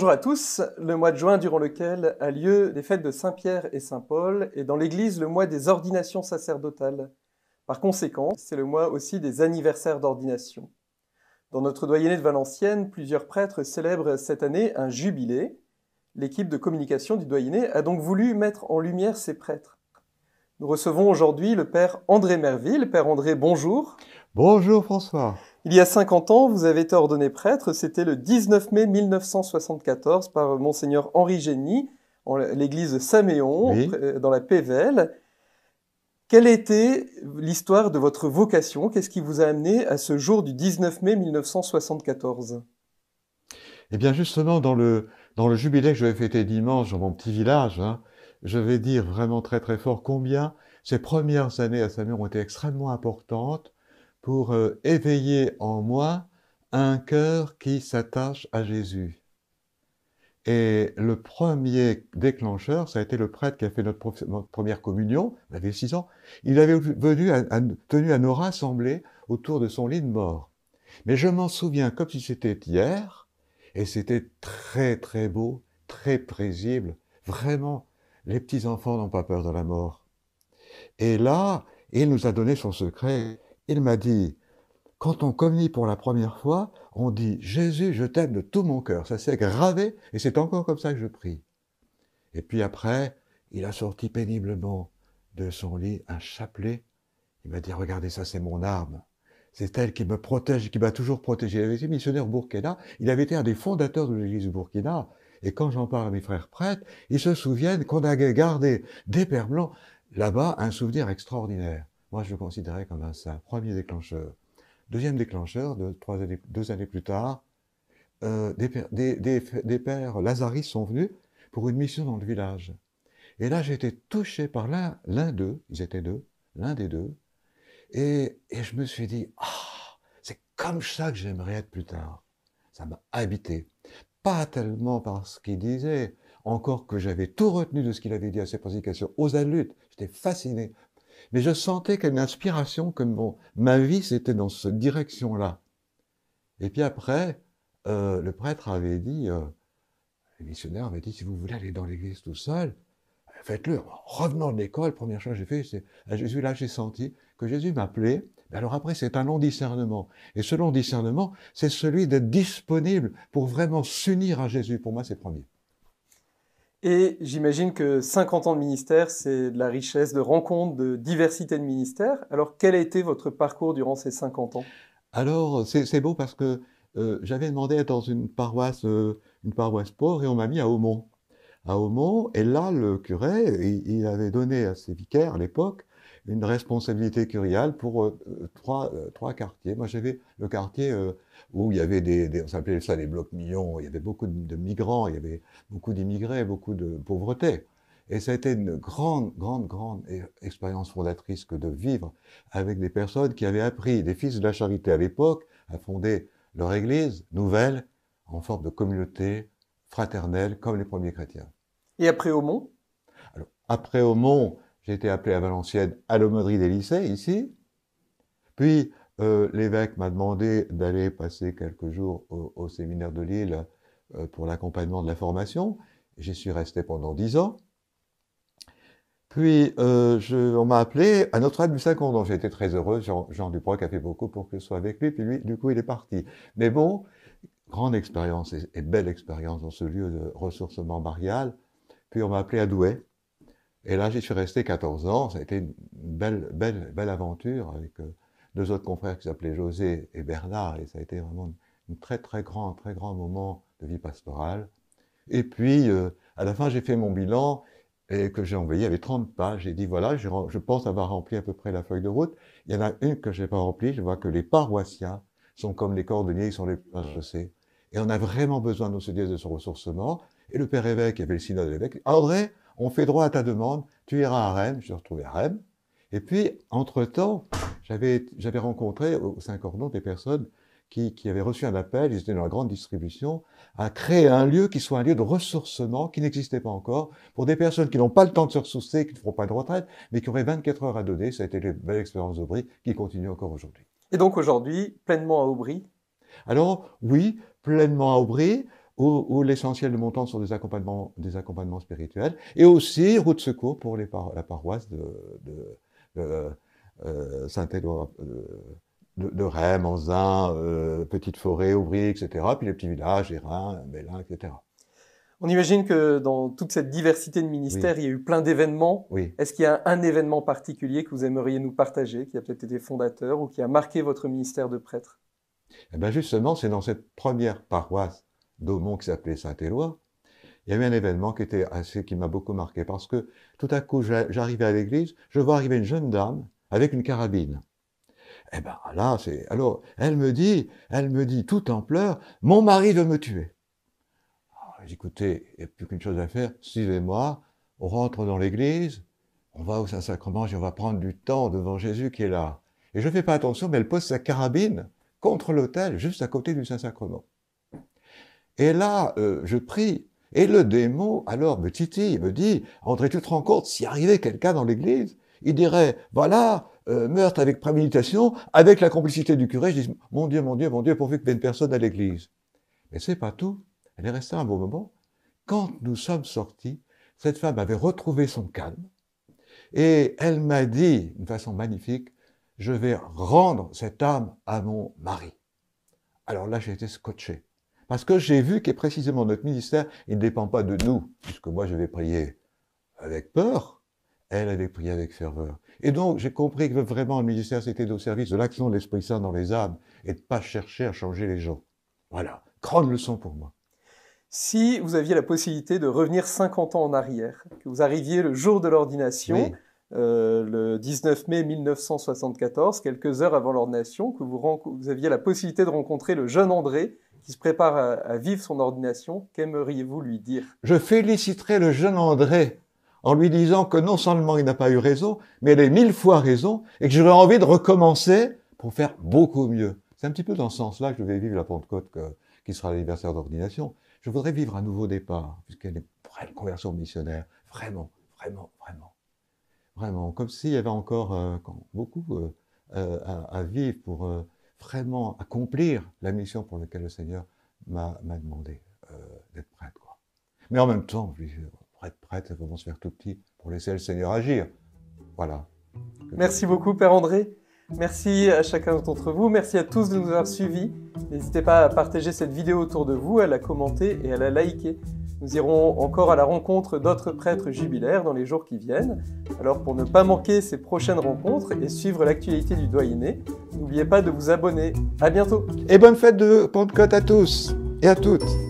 Bonjour à tous, le mois de juin durant lequel a lieu les fêtes de Saint-Pierre et Saint-Paul et dans l'Église le mois des ordinations sacerdotales. Par conséquent, c'est le mois aussi des anniversaires d'ordination. Dans notre doyenné de Valenciennes, plusieurs prêtres célèbrent cette année un jubilé. L'équipe de communication du doyenné a donc voulu mettre en lumière ces prêtres. Nous recevons aujourd'hui le père André Merville. Père André, bonjour. Bonjour François. Il y a 50 ans, vous avez été ordonné prêtre, c'était le 19 mai 1974 par monseigneur Henri Génie, en l'église de Saméon, euh, dans la Pévelle. Quelle était l'histoire de votre vocation Qu'est-ce qui vous a amené à ce jour du 19 mai 1974 Eh bien justement, dans le, jubilé que j'avais fêté dimanche dans mon petit village, hein, je vais dire vraiment très très fort combien ces premières années à Saméon ont été extrêmement importantes pour euh, éveiller en moi un cœur qui s'attache à Jésus. Et le premier déclencheur, ça a été le prêtre qui a fait notre, première communion, il avait six ans, il avait venu, tenu à nous rassembler autour de son lit de mort. Mais je m'en souviens comme si c'était hier, et c'était très très beau, très paisible, Vraiment, les petits-enfants n'ont pas peur de la mort. Et là, il nous a donné son secret. Il m'a dit, quand on communie pour la première fois, on dit Jésus, je t'aime de tout mon cœur. Ça s'est gravé et c'est encore comme ça que je prie. Et puis après, il a sorti péniblement de son lit un chapelet. Il m'a dit Regardez, ça, c'est mon arme. C'est elle qui me protège et qui m'a toujours protégé. Il avait été missionnaire au Burkina. Il avait été un des fondateurs de l'église du Burkina. Et quand j'en parle à mes frères prêtres, ils se souviennent qu'on a gardé des Pères Blancs là-bas un souvenir extraordinaire moi je le considérais comme un Premier déclencheur. Deuxième déclencheur, deux, trois années, années plus tard, euh, des, pères lazaristes sont venus pour une mission dans le village. Et là, j'ai été touché par l'un, d'eux, ils étaient deux, l'un des deux, et, je me suis dit, ah, c'est comme ça que j'aimerais être plus tard. Ça m'a habité. Pas tellement parce qu'il disait, encore que j'avais tout retenu de ce qu'il avait dit à ses prédications, aux adultes, j'étais fasciné mais je sentais qu'une inspiration, que mon, ma vie, c'était dans cette direction-là. Et puis après, euh, le prêtre avait dit, euh, le missionnaire avait dit, si vous voulez aller dans l'église tout seul, euh, faites-le. Revenant de l'école, première chose que j'ai fait, c'est à Jésus, là, j'ai senti que Jésus m'appelait. Alors après, c'est un long discernement. Et ce long discernement, c'est celui d'être disponible pour vraiment s'unir à Jésus. Pour moi, c'est premier. Et j'imagine que 50 ans de ministère, c'est de la richesse de rencontres, de diversité de ministères. Alors, quel a été votre parcours durant ces 50 ans Alors, c'est beau parce que euh, j'avais demandé à dans une paroisse, euh, une paroisse pauvre, et on m'a mis à Aumont. À Aumont, et là, le curé, il avait donné à ses vicaires à l'époque une responsabilité curiale pour euh, trois, euh, trois quartiers. Moi, j'avais le quartier euh, où il y avait des, on s'appelait ça des blocs millions, il y avait beaucoup de, de migrants, il y avait beaucoup d'immigrés, beaucoup de pauvreté. Et ça a été une grande, grande, grande e, expérience fondatrice que de vivre avec des personnes qui avaient appris, des fils de la charité à l'époque, à fonder leur église nouvelle en forme de communauté fraternelle comme les premiers chrétiens. Et après Aumont Alors, après Aumont, j'ai été appelé à Valenciennes à l'aumônerie des lycées, ici. Puis euh, l'évêque m'a demandé d'aller passer quelques jours au, séminaire de Lille euh, pour l'accompagnement de la formation. J'y suis resté pendant dix ans. Puis euh, on m'a appelé à Notre-Dame du Saint-Condon. J'ai été très heureux. Jean, Jean a fait beaucoup pour que je sois avec lui. Puis lui, du coup, il est parti. Mais bon, grande expérience et, et, belle expérience dans ce lieu de ressourcement marial. Puis on m'a appelé à Douai et là, j'y suis resté 14 ans. Ça a été une belle, belle, belle aventure avec euh, deux autres confrères qui s'appelaient José et Bernard. Et ça a été vraiment un très, très grand, très grand moment de vie pastorale. Et puis, euh, à la fin, j'ai fait mon bilan et que j'ai envoyé. Il y 30 pages. J'ai dit, voilà, je, pense avoir rempli à peu près la feuille de route. Il y en a une que je n'ai pas remplie. Je vois que les paroissiens sont comme les cordonniers, ils sont les plus chaussés Et on a vraiment besoin de nos dire de ce ressourcement. Et le père évêque, il y avait le synode de l'évêque. André, on fait droit à ta demande, tu iras à Rennes, je suis retrouvé à Rennes. Et puis, entre-temps, j'avais rencontré au Saint-Cordon des personnes qui, avaient reçu un appel, ils étaient dans la grande distribution, à créer un lieu qui soit un lieu de ressourcement qui n'existait pas encore pour des personnes qui n'ont pas le temps de se ressourcer, qui ne feront pas de retraite, mais qui auraient 24 heures à donner. Ça a été une belle expérience d'Aubry qui continue encore aujourd'hui. Et donc aujourd'hui, pleinement à Aubry Alors oui, pleinement à Aubry où, l'essentiel de mon temps sont des accompagnements, des accompagnements spirituels, et aussi route de secours pour les la paroisse de, euh, Saint-Édouard euh, de, de Rennes, Anzin, euh, Petite Forêt, Aubry, etc., puis les petits villages, Hérin, Bélin, etc. On imagine que dans toute cette diversité de ministères, il y a eu plein d'événements. Est-ce qu'il y a un événement particulier que vous aimeriez nous partager, qui a peut-être été fondateur ou qui a marqué votre ministère de prêtre Eh bien justement, c'est dans cette première paroisse d'Aumont qui s'appelait Saint-Éloi, il y avait un événement qui était assez, qui m'a beaucoup marqué parce que tout à coup, j'arrivais à l'église, je vois arriver une jeune dame avec une carabine. Eh ben là, c'est alors elle me dit, elle me dit tout en pleurs, mon mari veut me tuer. J'ai écoutez, il n'y a plus qu'une chose à faire, suivez-moi, on rentre dans l'église, on va au Saint-Sacrement on va prendre du temps devant Jésus qui est là. Et je ne fais pas attention, mais elle pose sa carabine contre l'autel, juste à côté du Saint-Sacrement. Et là, euh, je prie. Et le démon, alors, me titille, me dit, André, tu te rends compte, s'il arrivait quelqu'un dans l'église, il dirait, voilà, euh, meurtre avec préméditation, avec la complicité du curé. Je dis, mon Dieu, mon Dieu, mon Dieu, pourvu qu'il y ait personne à l'église. Mais c'est pas tout. Elle est restée un bon moment. Quand nous sommes sortis, cette femme avait retrouvé son calme. Et elle m'a dit, d'une façon magnifique, je vais rendre cette âme à mon mari. Alors là, j'ai été scotché. Parce que j'ai vu que précisément notre ministère, il ne dépend pas de nous, puisque moi je vais prier avec peur, elle avait prié avec ferveur. Et donc j'ai compris que vraiment le ministère, c'était au service de l'action de l'Esprit Saint dans les âmes et de pas chercher à changer les gens. Voilà, grande leçon pour moi. Si vous aviez la possibilité de revenir 50 ans en arrière, que vous arriviez le jour de l'ordination, euh, le 19 mai 1974, quelques heures avant l'ordination, que vous, aviez la possibilité de rencontrer le jeune André qui se prépare à, vivre son ordination, qu'aimeriez-vous lui dire Je féliciterai le jeune André en lui disant que non seulement il n'a pas eu raison, mais il a mille fois raison et que j'aurais envie de recommencer pour faire beaucoup mieux. C'est un petit peu dans ce sens-là que je vais vivre la Pentecôte qui sera l'anniversaire d'ordination. Je voudrais vivre un nouveau départ, puisqu'elle est une conversion missionnaire. Vraiment, vraiment, vraiment. Vraiment, comme s'il y avait encore euh, beaucoup euh, euh, à, vivre pour vraiment accomplir la mission pour laquelle le Seigneur m'a demandé euh, d'être prête Quoi. Mais en même temps, je dis, prêtre, prêtre, ça commence à faire tout petit pour laisser le Seigneur agir. Voilà. Merci beaucoup, Père André. Merci à chacun d'entre vous. Merci à tous de nous avoir suivis. N'hésitez pas à partager cette vidéo autour de vous, à la commenter et à la liker. Nous irons encore à la rencontre d'autres prêtres jubilaires dans les jours qui viennent. Alors pour ne pas manquer ces prochaines rencontres et suivre l'actualité du doyenné, n'oubliez pas de vous abonner. À bientôt. Et bonne fête de Pentecôte à tous et à toutes.